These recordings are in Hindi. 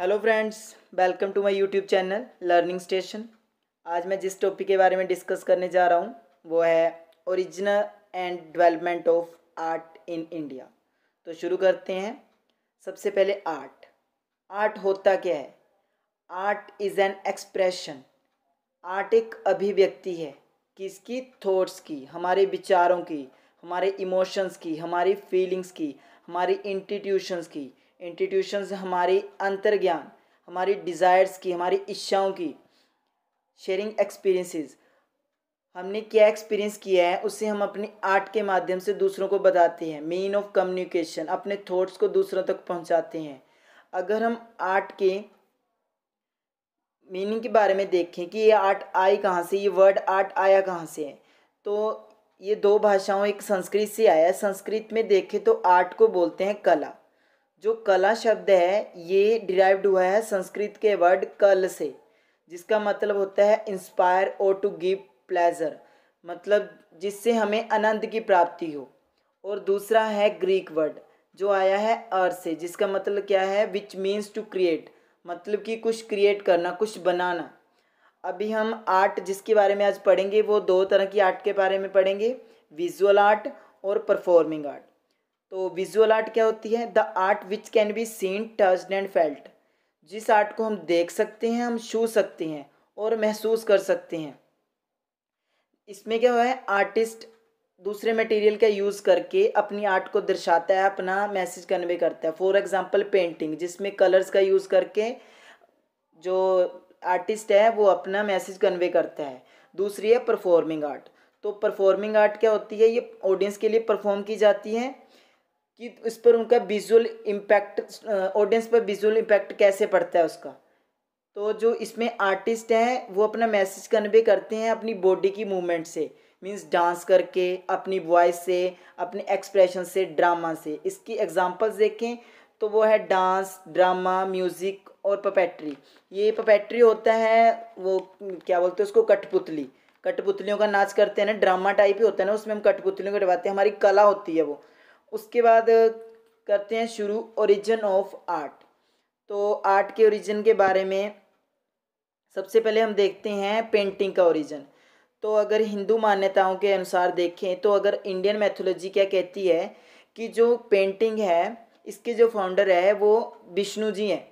Hello friends welcome to my YouTube channel learning station आज मैं जिस टॉपिक के बारे में डिस्कस करने जा रहा हूँ वो है original and development of art in India तो शुरू करते हैं सबसे पहले आर्ट आर्ट होता क्या है art is an expression art एक अभिव्यक्ति है किसकी थॉट्स की हमारे विचारों की हमारे इमोशंस की हमारी फीलिंग्स की हमारी इंस्टीट्यूशंस की इंस्टीट्यूशंस हमारी अंतर्ज्ञान हमारी डिज़ायर्स की हमारी इच्छाओं की शेयरिंग एक्सपीरियंसेस हमने क्या एक्सपीरियंस किया है उसे हम अपनी आर्ट के माध्यम से दूसरों को बताते हैं मीन ऑफ कम्युनिकेशन अपने थॉट्स को दूसरों तक पहुंचाते हैं अगर हम आर्ट के मीनिंग के बारे में देखें कि ये आर्ट आई कहाँ से ये वर्ड आर्ट आया कहाँ से है तो ये दो भाषाओं एक संस्कृत से आया संस्कृत में देखें तो आर्ट को बोलते हैं कला जो कला शब्द है ये डिराइव्ड हुआ है संस्कृत के वर्ड कल से जिसका मतलब होता है इंस्पायर और टू गिव प्लेजर मतलब जिससे हमें आनंद की प्राप्ति हो और दूसरा है ग्रीक वर्ड जो आया है अर से जिसका मतलब क्या है विच मीन्स टू क्रिएट मतलब कि कुछ क्रिएट करना कुछ बनाना अभी हम आर्ट जिसके बारे में आज पढ़ेंगे वो दो तरह की आर्ट के बारे में पढ़ेंगे विजुअल आर्ट और परफॉर्मिंग आर्ट तो विजुअल आर्ट क्या होती है the art which can be seen touched and felt जिस आर्ट को हम देख सकते हैं हम छू सकते हैं और महसूस कर सकते हैं इसमें क्या हुआ है आर्टिस्ट दूसरे मटेरियल का यूज़ करके अपनी आर्ट को दर्शाता है अपना मैसेज कन्वे करता है फॉर एग्जांपल पेंटिंग जिसमें कलर्स का यूज़ करके जो आर्टिस्ट है वो अपना मैसेज कन्वे करता है दूसरी है परफॉर्मिंग आर्ट तो परफॉर्मिंग आर्ट क्या होती है ये ऑडियंस के लिए परफॉर्म की जाती है कि इस पर उनका विजुअल इम्पैक्ट ऑडियंस पर विजुअल इम्पैक्ट कैसे पड़ता है उसका तो जो इसमें आर्टिस्ट हैं वो अपना मैसेज कन्वे करते हैं अपनी बॉडी की मूवमेंट से मीन्स डांस करके अपनी वॉइस से अपने एक्सप्रेशन से ड्रामा से इसकी एग्जांपल्स देखें तो वो है डांस ड्रामा म्यूज़िक और पपेट्री ये पपेट्री होता है वो क्या बोलते हैं उसको कठपुतली कठपुतलियों का नाच करते हैं ना ड्रामा टाइप ही होता है ना उसमें हम कठपुतलियों को डबाते हैं हमारी कला होती है वो उसके बाद करते हैं शुरू ओरिजिन ऑफ आर्ट तो आर्ट के ओरिजिन के बारे में सबसे पहले हम देखते हैं पेंटिंग का ओरिजिन तो अगर हिंदू मान्यताओं के अनुसार देखें तो अगर इंडियन मैथोलॉजी क्या कहती है कि जो पेंटिंग है इसके जो फाउंडर है वो विष्णु जी हैं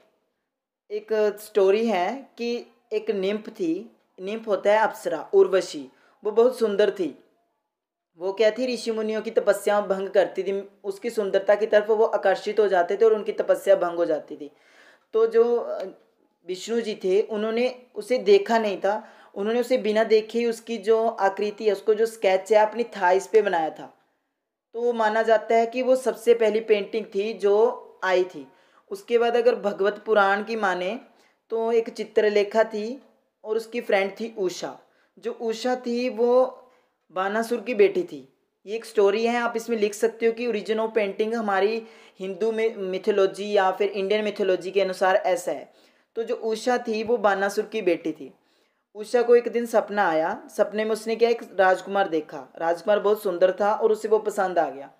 एक स्टोरी है कि एक निम्फ थी निम्फ होता है अप्सरा उर्वशी वो बहुत सुंदर थी वो क्या थी ऋषि मुनियों की तपस्या भंग करती थी उसकी सुंदरता की तरफ वो आकर्षित हो जाते थे और उनकी तपस्या भंग हो जाती थी तो जो विष्णु जी थे उन्होंने उसे देखा नहीं था उन्होंने उसे बिना देखे ही उसकी जो आकृति है उसको जो स्केच है अपनी थाइस पे बनाया था तो वो माना जाता है कि वो सबसे पहली पेंटिंग थी जो आई थी उसके बाद अगर भगवत पुराण की माने तो एक चित्रलेखा थी और उसकी फ्रेंड थी उषा जो उषा थी वो बानासुर की बेटी थी ये एक स्टोरी है आप इसमें लिख सकते हो कि ओरिजिन ऑफ पेंटिंग हमारी हिंदू मिथोलॉजी या फिर इंडियन मिथोलॉजी के अनुसार ऐसा है तो जो उषा थी वो बानासुर की बेटी थी उषा को एक दिन सपना आया सपने में उसने क्या एक राजकुमार देखा राजकुमार बहुत सुंदर था और उसे वो पसंद आ गया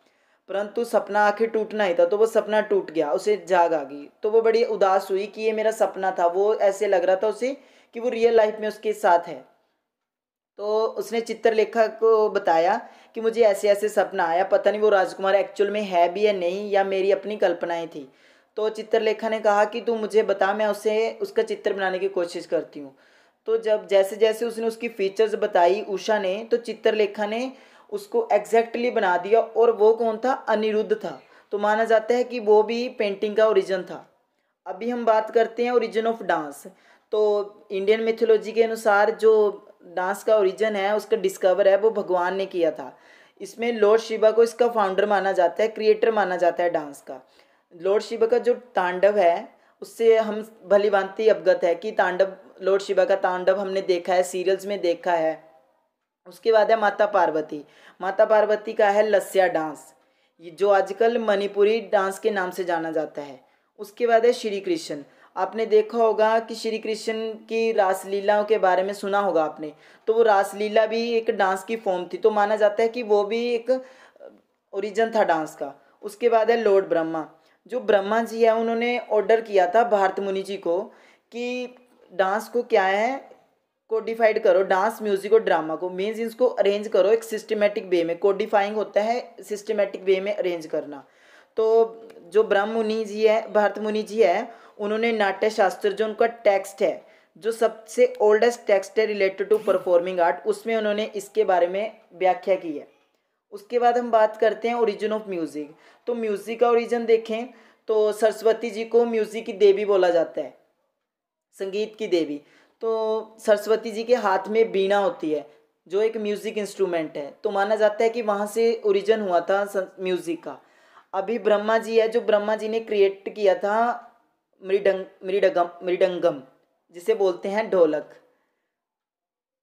परंतु सपना आखिर टूटना ही था तो वो सपना टूट गया उसे जाग आ गई तो वो बड़ी उदास हुई कि ये मेरा सपना था वो ऐसे लग रहा था उसे कि वो रियल लाइफ में उसके साथ है तो उसने चित्रलेखा को बताया कि मुझे ऐसे ऐसे सपना आया पता नहीं वो राजकुमार एक्चुअल में है भी या नहीं या मेरी अपनी कल्पनाएं थी तो चित्रलेखा ने कहा कि तू मुझे बता मैं उसे उसका चित्र बनाने की कोशिश करती हूँ तो जब जैसे जैसे उसने उसकी फीचर्स बताई उषा ने तो चित्रलेखा ने उसको एग्जैक्टली बना दिया और वो कौन था अनिरुद्ध था तो माना जाता है कि वो भी पेंटिंग का ओरिजिन था अभी हम बात करते हैं ओरिजिन ऑफ डांस तो इंडियन मिथोलॉजी के अनुसार जो डांस का ओरिजिन है उसका डिस्कवर है वो भगवान ने किया था इसमें लॉर्ड शिवा को इसका फाउंडर माना जाता है क्रिएटर माना जाता है डांस का लॉर्ड शिवा का जो तांडव है उससे हम भली भांति अवगत है कि तांडव लॉर्ड शिवा का तांडव हमने देखा है सीरियल्स में देखा है उसके बाद है माता पार्वती माता पार्वती का है लस्या डांस जो आजकल मणिपुरी डांस के नाम से जाना जाता है उसके बाद है श्री कृष्ण आपने देखा होगा कि श्री कृष्ण की रासलीलाओं के बारे में सुना होगा आपने तो वो रासलीला भी एक डांस की फॉर्म थी तो माना जाता है कि वो भी एक ओरिजिन था डांस का उसके बाद है लॉर्ड ब्रह्मा जो ब्रह्मा जी है उन्होंने ऑर्डर किया था भारत मुनि जी को कि डांस को क्या है कोडिफाइड करो डांस म्यूजिक और ड्रामा को मीन्स इसको अरेंज करो एक सिस्टमेटिक वे में कोडिफाइंग होता है सिस्टमेटिक वे में अरेंज करना तो जो ब्रह्म मुनि जी है भारत मुनि जी है उन्होंने नाट्य शास्त्र जो उनका टेक्स्ट है जो सबसे ओल्डेस्ट टेक्स्ट है रिलेटेड टू परफॉर्मिंग आर्ट उसमें उन्होंने इसके बारे में व्याख्या की है उसके बाद हम बात करते हैं ओरिजिन ऑफ म्यूज़िक तो म्यूज़िक का ओरिजिन देखें तो सरस्वती जी को म्यूज़िक की देवी बोला जाता है संगीत की देवी तो सरस्वती जी के हाथ में बीणा होती है जो एक म्यूज़िक इंस्ट्रूमेंट है तो माना जाता है कि वहाँ से ओरिजिन हुआ था म्यूज़िक का अभी ब्रह्मा जी है जो ब्रह्मा जी ने क्रिएट किया था मृडंग मृडगम मृडंगम जिसे बोलते हैं ढोलक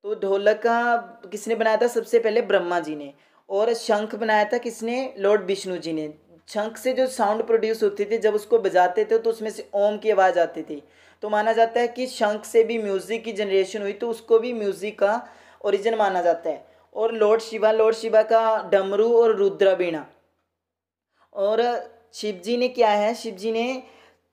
तो ढोलक का किसने बनाया था सबसे पहले ब्रह्मा जी ने और शंख बनाया था किसने लॉर्ड विष्णु जी ने शंख से जो साउंड प्रोड्यूस होती थी जब उसको बजाते थे तो उसमें से ओम की आवाज़ आती थी तो माना जाता है कि शंख से भी म्यूज़िक की जनरेशन हुई तो उसको भी म्यूज़िक का ओरिजिन माना जाता है और लॉर्ड शिवा लॉर्ड शिवा का डमरू और बीणा और शिव जी ने क्या है शिव जी ने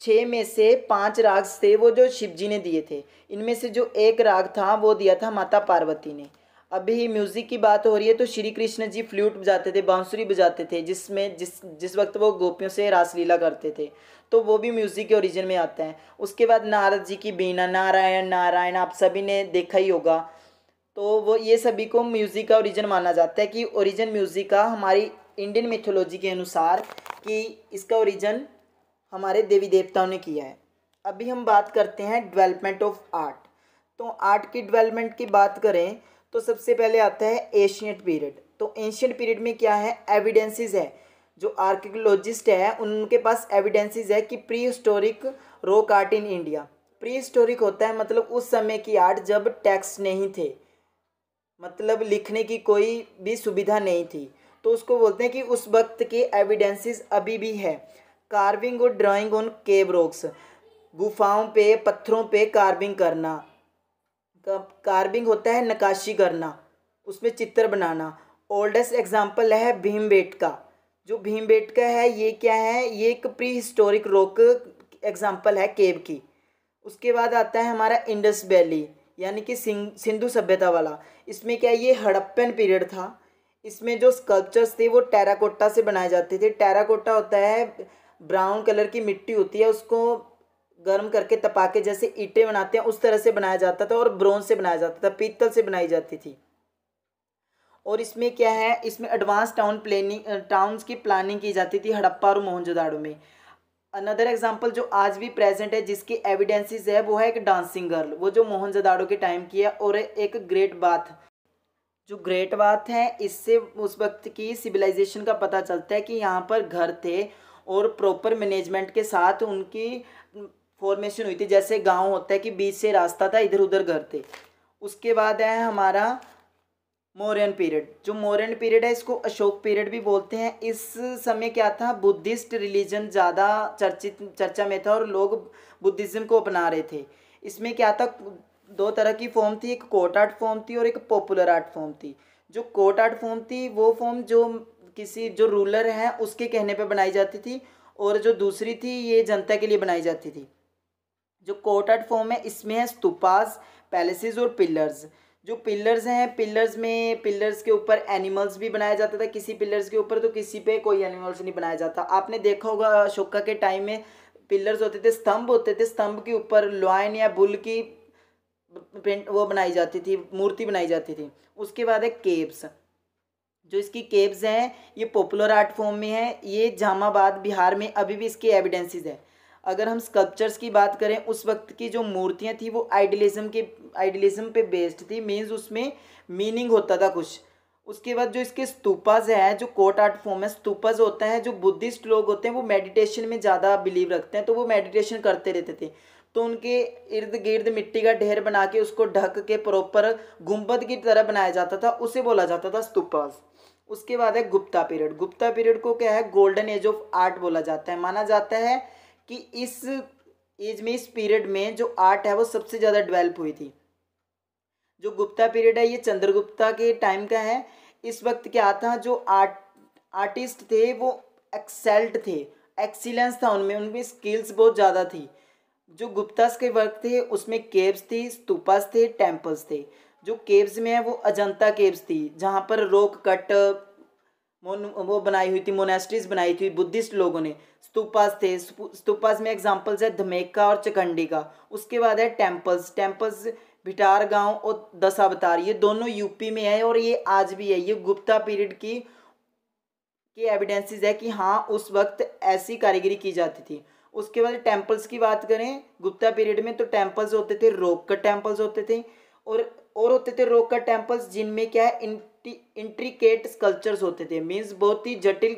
छः में से पांच राग थे वो जो शिव जी ने दिए थे इनमें से जो एक राग था वो दिया था माता पार्वती ने अभी म्यूज़िक की बात हो रही है तो श्री कृष्ण जी फ्लूट बजाते थे बांसुरी बजाते थे जिसमें जिस जिस वक्त वो गोपियों से रासलीला करते थे तो वो भी म्यूज़िक के ओरिजिन में आता है उसके बाद नारद जी की बीना नारायण नारायण आप सभी ने देखा ही होगा तो वो ये सभी को म्यूज़िक का ओरिजिन माना जाता है कि ओरिजिन म्यूज़िक का हमारी इंडियन मिथोलॉजी के अनुसार कि इसका ओरिजिन हमारे देवी देवताओं ने किया है अभी हम बात करते हैं डेवलपमेंट ऑफ आर्ट तो आर्ट की डेवलपमेंट की बात करें तो सबसे पहले आता है एशियंट पीरियड तो एशियंट पीरियड में क्या है एविडेंसेस है जो आर्कियोलॉजिस्ट है उनके पास एविडेंसेस है कि prehistoric rock art in India prehistoric होता है मतलब उस समय की आर्ट जब टेक्स्ट नहीं थे मतलब लिखने की कोई भी सुविधा नहीं थी तो उसको बोलते हैं कि उस वक्त के एविडेंसेस अभी भी है कार्विंग और ड्राइंग ऑन केव रॉक्स गुफाओं पे पत्थरों पे कार्विंग करना कार्विंग होता है नकाशी करना उसमें चित्र बनाना ओल्डेस्ट एग्जाम्पल है भीम का जो भीम का है ये क्या है ये एक प्री हिस्टोरिक रॉक एग्जाम्पल है केव की उसके बाद आता है हमारा इंडस वैली यानी कि सिंधु सभ्यता वाला इसमें क्या ये हड़प्पन पीरियड था इसमें जो स्कल्पचर्स थे वो टेराकोटा से बनाए जाते थे टेराकोटा होता है ब्राउन कलर की मिट्टी होती है उसको गर्म करके तपा के जैसे ईटे बनाते हैं उस तरह से बनाया जाता था और ब्रोंज से बनाया जाता था पीतल से बनाई जाती थी और इसमें क्या है इसमें एडवांस टाउन प्लानिंग टाउन्स की प्लानिंग की जाती थी हड़प्पा और मोहनजोदाड़ो में अनदर एग्जाम्पल जो आज भी प्रेजेंट है जिसकी एविडेंसेस है वो है एक डांसिंग गर्ल वो जो मोहनजोदाड़ो के टाइम की है और एक ग्रेट बाथ जो ग्रेट बाथ है इससे उस वक्त की सिविलाइजेशन का पता चलता है कि यहाँ पर घर थे और प्रॉपर मैनेजमेंट के साथ उनकी फॉर्मेशन हुई थी जैसे गांव होता है कि बीच से रास्ता था इधर उधर घर थे उसके बाद है हमारा मोरन पीरियड जो मोरन पीरियड है इसको अशोक पीरियड भी बोलते हैं इस समय क्या था बुद्धिस्ट रिलीजन ज़्यादा चर्चित चर्चा में था और लोग बुद्धिज़्म को अपना रहे थे इसमें क्या था दो तरह की फॉर्म थी एक कोर्ट आर्ट फॉर्म थी और एक पॉपुलर आर्ट फॉर्म थी जो कोर्ट आर्ट फॉर्म थी वो फॉर्म जो किसी जो रूलर हैं उसके कहने पर बनाई जाती थी और जो दूसरी थी ये जनता के लिए बनाई जाती थी जो कोट आर्ट फॉर्म है इसमें है स्तूपास पैलेसेस और पिलर्स जो पिलर्स हैं पिलर्स में पिलर्स के ऊपर एनिमल्स भी बनाया जाता था किसी पिलर्स के ऊपर तो किसी पे कोई एनिमल्स नहीं बनाया जाता आपने देखा होगा अशोका के टाइम में पिलर्स होते थे स्तंभ होते थे स्तंभ के ऊपर लॉयन या बुल की पेंट वो बनाई जाती थी मूर्ति बनाई जाती थी उसके बाद है केव्स जो इसकी केव्स हैं ये पॉपुलर आर्ट फॉर्म में है ये जामाबाद बिहार में अभी भी इसके एविडेंसेस है अगर हम स्कल्पचर्स की बात करें उस वक्त की जो मूर्तियाँ थी वो आइडियलिज्म के आइडियलिज्म पे बेस्ड थी मीन्स उसमें मीनिंग होता था कुछ उसके बाद जो इसके स्तूपज हैं जो कोट आर्ट फॉर्म है स्तूपज होता है जो बुद्धिस्ट लोग होते हैं वो मेडिटेशन में ज़्यादा बिलीव रखते हैं तो वो मेडिटेशन करते रहते थे तो उनके इर्द गिर्द मिट्टी का ढेर बना के उसको ढक के प्रॉपर गुम्बद की तरह बनाया जाता था उसे बोला जाता था स्तूपज उसके बाद है गुप्ता पीरियड गुप्ता पीरियड को क्या है गोल्डन एज ऑफ आर्ट बोला जाता है माना जाता है कि इस एज में इस पीरियड में जो आर्ट है वो सबसे ज़्यादा डेवलप हुई थी जो गुप्ता पीरियड है ये चंद्रगुप्ता के टाइम का है इस वक्त क्या था जो आर्ट आर्टिस्ट थे वो एक्सेल्ट थे एक्सीलेंस था उनमें उनमें स्किल्स बहुत ज़्यादा थी जो गुप्तास के वर्क थे उसमें केव्स थी स्तूपास थे टेम्पल्स थे जो केव्स में है वो अजंता केव्स थी जहाँ पर रोक कट मोन वो बनाई हुई थी मोनेस्ट्रीज बनाई थी बुद्धिस्ट लोगों ने स्तूपास थे स्तूपास में एग्जाम्पल्स है धमेका और चकंडी का उसके बाद है टेम्पल्स टेम्पल्स भिटार गांव और दशावतार ये दोनों यूपी में है और ये आज भी है ये गुप्ता पीरियड की के एविडेंसेस है कि हाँ उस वक्त ऐसी कारीगरी की जाती थी उसके बाद टेम्पल्स की बात करें गुप्ता पीरियड में तो टेम्पल्स होते थे रोक कट टेम्पल्स होते थे और और होते थे रोक टेम्पल्स जिनमें क्या है इंट्रीकेट स्कल्पचर्स होते थे मीन्स बहुत ही जटिल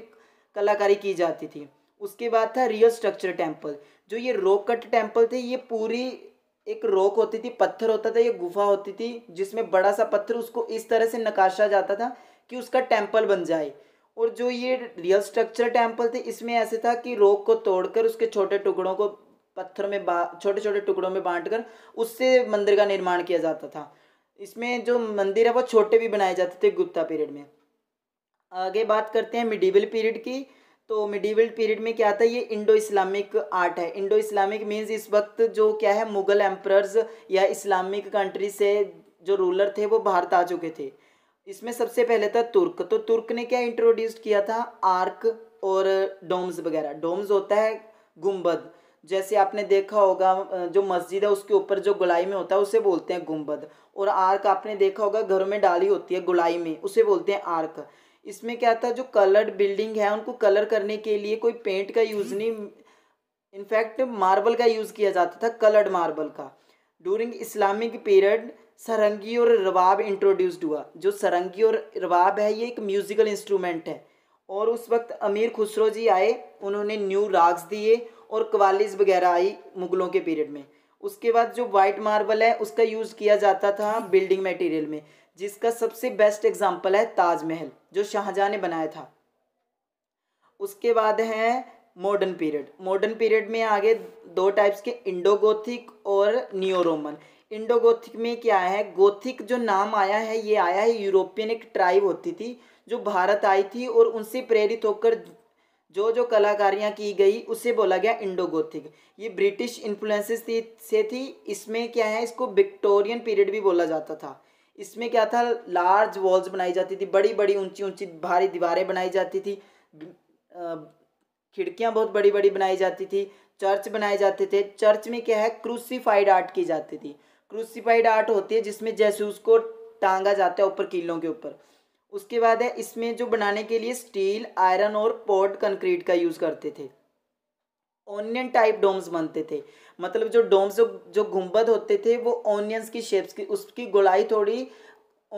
कलाकारी की जाती थी उसके बाद था रियल स्ट्रक्चर टेम्पल जो ये रोक कट टेम्पल थे ये पूरी एक रोक होती थी पत्थर होता था ये गुफा होती थी जिसमें बड़ा सा पत्थर उसको इस तरह से नकाशा जाता था कि उसका टेम्पल बन जाए और जो ये रियल स्ट्रक्चर टेम्पल थे इसमें ऐसे था कि रोक को तोड़कर उसके छोटे टुकड़ों को पत्थर में छोटे छोटे टुकड़ों में बांटकर उससे मंदिर का निर्माण किया जाता था इसमें जो मंदिर है वो छोटे भी बनाए जाते थे गुप्ता पीरियड में आगे बात करते हैं मिडिवल पीरियड की तो मिडिवल पीरियड में क्या आता है ये इंडो इस्लामिक आर्ट है इंडो इस्लामिक मीन्स इस वक्त जो क्या है मुगल एम्प्रर्स या इस्लामिक कंट्री से जो रूलर थे वो भारत आ चुके थे इसमें सबसे पहले था तुर्क तो तुर्क ने क्या इंट्रोड्यूस किया था आर्क और डोम्स वगैरह डोम्स होता है गुम्बद जैसे आपने देखा होगा जो मस्जिद है उसके ऊपर जो गुलाई में होता है उसे बोलते हैं गुम्बद और आर्क आपने देखा होगा घरों में डाली होती है गुलाई में उसे बोलते हैं आर्क इसमें क्या था जो कलर्ड बिल्डिंग है उनको कलर करने के लिए कोई पेंट का यूज़ हम्म। नहीं इनफैक्ट मार्बल का यूज़ किया जाता था कलर्ड मार्बल का डूरिंग इस्लामिक पीरियड सरंगी और रवाब इंट्रोड्यूस्ड हुआ जो सरंगी और रवाब है ये एक म्यूज़िकल इंस्ट्रूमेंट है और उस वक्त अमीर खुसरो जी आए उन्होंने न्यू राग्स दिए और कवालिस वगैरह आई मुगलों के पीरियड में उसके बाद जो वाइट मार्बल है उसका यूज़ किया जाता था बिल्डिंग मटेरियल में जिसका सबसे बेस्ट एग्जाम्पल है ताजमहल जो शाहजहां ने बनाया था उसके बाद है मॉडर्न पीरियड मॉडर्न पीरियड में आगे दो टाइप्स के इंडो गोथिक और नियो रोमन इंडो गोथिक में क्या है गोथिक जो नाम आया है ये आया है यूरोपियन एक ट्राइब होती थी जो भारत आई थी और उनसे प्रेरित होकर जो जो कलाकारियाँ की गई उसे बोला गया इंडो गोथिक ये ब्रिटिश इन्फ्लुएंसेस से थी इसमें क्या है इसको विक्टोरियन पीरियड भी बोला जाता था इसमें क्या था लार्ज वॉल्स बनाई जाती थी बड़ी बड़ी ऊंची ऊंची भारी दीवारें बनाई जाती थी खिड़कियाँ बहुत बड़ी बड़ी बनाई जाती थी चर्च बनाए जाते थे चर्च में क्या है क्रूसीफाइड आर्ट की जाती थी क्रूसीफाइड आर्ट होती है जिसमें जैसूस को टांगा जाता है ऊपर कीलों के ऊपर उसके बाद है इसमें जो बनाने के लिए स्टील आयरन और पॉट कंक्रीट का यूज़ करते थे ऑनियन टाइप डोम्स बनते थे मतलब जो डोम्स जो जो गुम्बद होते थे वो ओनियंस की शेप्स की उसकी गोलाई थोड़ी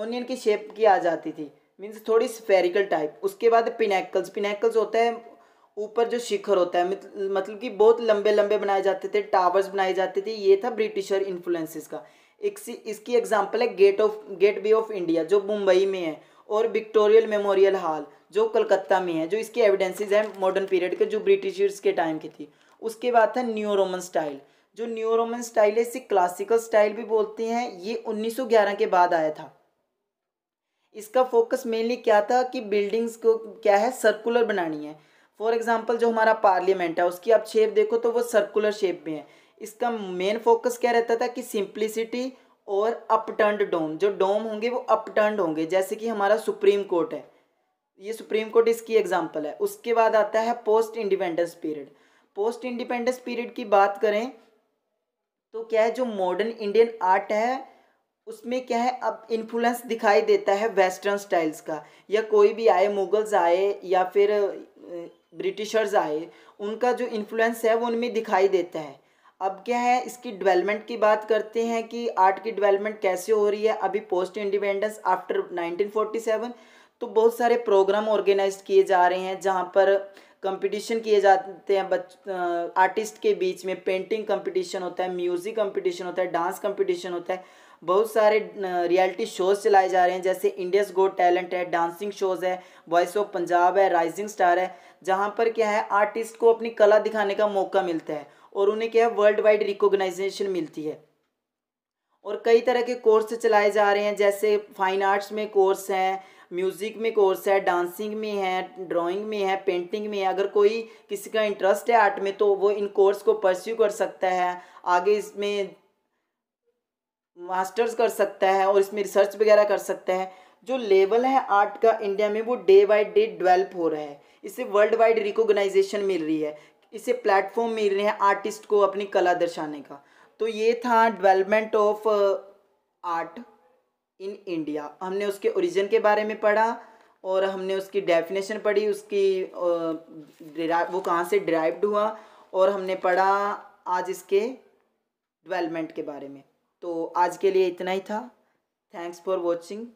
ऑनियन की शेप की आ जाती थी मीन्स थोड़ी स्फेरिकल टाइप उसके बाद पिनेकल्स पिनैकल्स होता है ऊपर जो शिखर होता है मतलब कि बहुत लंबे लंबे बनाए जाते थे टावर्स बनाए जाते थे ये था ब्रिटिशर इन्फ्लुएंसेस का एक इसकी एग्जांपल है gate of gateway of India जो मुंबई में है और विक्टोरियल मेमोरियल हॉल जो कलकत्ता में है जो इसके एविडेंसेज हैं मॉडर्न पीरियड के जो ब्रिटिशर्स के टाइम की थी उसके बाद था न्यू रोमन स्टाइल जो न्यू रोमन स्टाइल है इसे क्लासिकल स्टाइल भी बोलते हैं ये 1911 के बाद आया था इसका फोकस मेनली क्या था कि बिल्डिंग्स को क्या है सर्कुलर बनानी है फॉर एग्जाम्पल जो हमारा पार्लियामेंट है उसकी आप शेप देखो तो वो सर्कुलर शेप में है इसका मेन फोकस क्या रहता था कि सिंप्लिसिटी और अपटर्न डोम जो डोम होंगे वो अपटर्न होंगे जैसे कि हमारा सुप्रीम कोर्ट है ये सुप्रीम कोर्ट इसकी एग्जाम्पल है उसके बाद आता है post independence period post independence period की बात करें तो क्या है जो मॉडर्न इंडियन आर्ट है उसमें क्या है अब इन्फ्लुएंस दिखाई देता है वेस्टर्न स्टाइल्स का या कोई भी आए मुगल्स आए या फिर ब्रिटिशर्स आए उनका जो इन्फ्लुएंस है वो उनमें दिखाई देता है अब क्या है इसकी डेवलपमेंट की बात करते हैं कि आर्ट की डेवलपमेंट कैसे हो रही है अभी पोस्ट इंडिपेंडेंस आफ्टर 1947 तो बहुत सारे प्रोग्राम ऑर्गेनाइज किए जा रहे हैं जहाँ पर कंपटीशन किए जाते हैं बच आर्टिस्ट के बीच में पेंटिंग कंपटीशन होता है म्यूज़िक कंपटीशन होता है डांस कंपटीशन होता है बहुत सारे रियलिटी शोज़ चलाए जा रहे हैं जैसे इंडियाज गो टैलेंट है डांसिंग शोज़ है वॉइस ऑफ पंजाब है राइजिंग स्टार है जहाँ पर क्या है आर्टिस्ट को अपनी कला दिखाने का मौका मिलता है और उन्हें क्या है वर्ल्ड वाइड रिकोगनाइजेशन मिलती है और कई तरह के कोर्स चलाए जा रहे हैं जैसे फाइन आर्ट्स में कोर्स हैं म्यूज़िक में कोर्स है डांसिंग में है ड्राइंग में है पेंटिंग में है अगर कोई किसी का इंटरेस्ट है आर्ट में तो वो इन कोर्स को परस्यू कर सकता है आगे इसमें मास्टर्स कर सकता है और इसमें रिसर्च वगैरह कर सकता है जो लेवल है आर्ट का इंडिया में वो डे बाय डे डेवलप हो रहा है इसे वर्ल्ड वाइड रिकोगनाइजेशन मिल रही है इसे प्लेटफॉर्म मिल रहे हैं आर्टिस्ट को अपनी कला दर्शाने का तो ये था development of art in India हमने उसके ओरिजिन के बारे में पढ़ा और हमने उसकी डेफिनेशन पढ़ी उसकी uh, वो कहाँ से ड्राइव्ड हुआ और हमने पढ़ा आज इसके डेवलपमेंट के बारे में तो आज के लिए इतना ही था थैंक्स फॉर वॉचिंग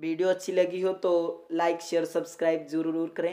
वीडियो अच्छी लगी हो तो लाइक शेयर सब्सक्राइब ज़रूर करें